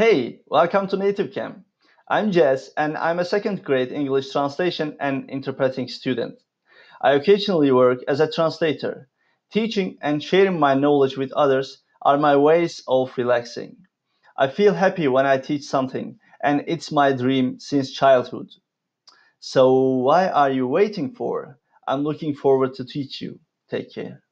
Hey, welcome to NativeCam. I'm Jess, and I'm a second grade English translation and interpreting student. I occasionally work as a translator. Teaching and sharing my knowledge with others are my ways of relaxing. I feel happy when I teach something, and it's my dream since childhood. So, why are you waiting for? I'm looking forward to teach you. Take care.